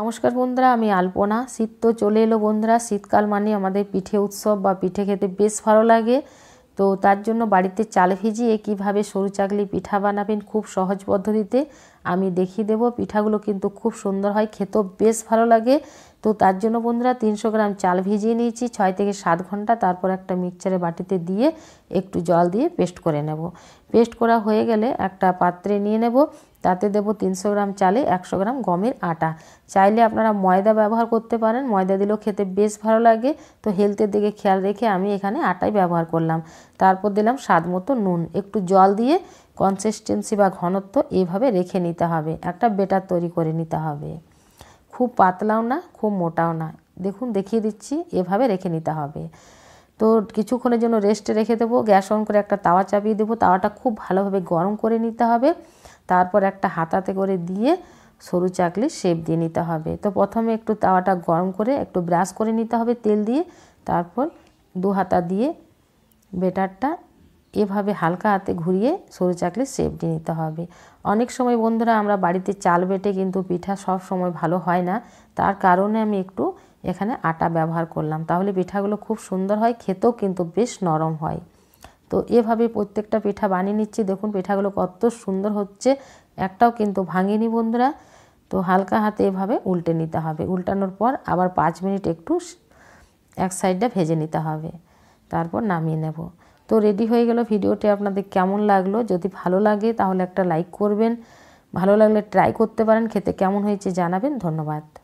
নমস্কার বন্ধুরা আমি আলপনা শীত তো চলে এলো বন্ধুরা শীতকাল মানে আমাদের পিঠে উৎসব বা পিঠে খেতে বেশ ভালো লাগে তো তার জন্য বাড়িতে চাল ভিজিয়ে কীভাবে সরু চাকলি পিঠা বানাবেন খুব সহজ পদ্ধতিতে আমি দেখিয়ে দেবো পিঠাগুলো কিন্তু খুব সুন্দর হয় খেতেও বেশ ভালো লাগে তো তার জন্য বন্ধুরা তিনশো গ্রাম চাল ভিজিয়ে নিয়েছি ছয় থেকে সাত ঘন্টা তারপর একটা মিক্সচারে বাটিতে দিয়ে একটু জল দিয়ে পেস্ট করে নেব পেস্ট করা হয়ে গেলে একটা পাত্রে নিয়ে নেব তাতে দেব তিনশো গ্রাম চালে একশো গ্রাম গমের আটা চাইলে আপনারা ময়দা ব্যবহার করতে পারেন ময়দা দিলেও খেতে বেশ ভালো লাগে তো হেলথের দিকে খেয়াল রেখে আমি এখানে আটাই ব্যবহার করলাম তারপর দিলাম স্বাদ মতো নুন একটু জল দিয়ে কনসিস্টেন্সি বা ঘনত্ব এইভাবে রেখে নিতে হবে একটা বেটার তৈরি করে নিতে হবে খুব পাতলাও না খুব মোটাও না দেখুন দেখিয়ে দিচ্ছি এভাবে রেখে নিতে হবে তো কিছুক্ষণের জন্য রেস্টে রেখে দেবো গ্যাস অন করে একটা তাওয়া চাপিয়ে দেবো তাওয়াটা খুব ভালোভাবে গরম করে নিতে হবে তারপর একটা হাতাতে করে দিয়ে সরু চাকলি শেপ দিয়ে নিতে হবে তো প্রথমে একটু তাওয়াটা গরম করে একটু ব্রাশ করে নিতে হবে তেল দিয়ে তারপর দু হাতা দিয়ে বেটারটা এভাবে হালকা হাতে ঘুরিয়ে সরু চাকলির শেপটি নিতে হবে অনেক সময় বন্ধুরা আমরা বাড়িতে চাল বেটে কিন্তু পিঠা সব সময় ভালো হয় না তার কারণে আমি একটু এখানে আটা ব্যবহার করলাম তাহলে পিঠাগুলো খুব সুন্দর হয় খেতেও কিন্তু বেশ নরম হয় তো এভাবে প্রত্যেকটা পিঠা বানিয়ে নিচ্ছি দেখুন পিঠাগুলো কত সুন্দর হচ্ছে একটাও কিন্তু ভাঙেনি বন্ধুরা তো হালকা হাতে এভাবে উল্টে নিতে হবে উল্টানোর পর আবার পাঁচ মিনিট একটু এক সাইডটা ভেজে নিতে হবে তারপর নামিয়ে নেব তো রেডি হয়ে গেল ভিডিওটি আপনাদের কেমন লাগলো যদি ভালো লাগে তাহলে একটা লাইক করবেন ভালো লাগলে ট্রাই করতে পারেন খেতে কেমন হয়েছে জানাবেন ধন্যবাদ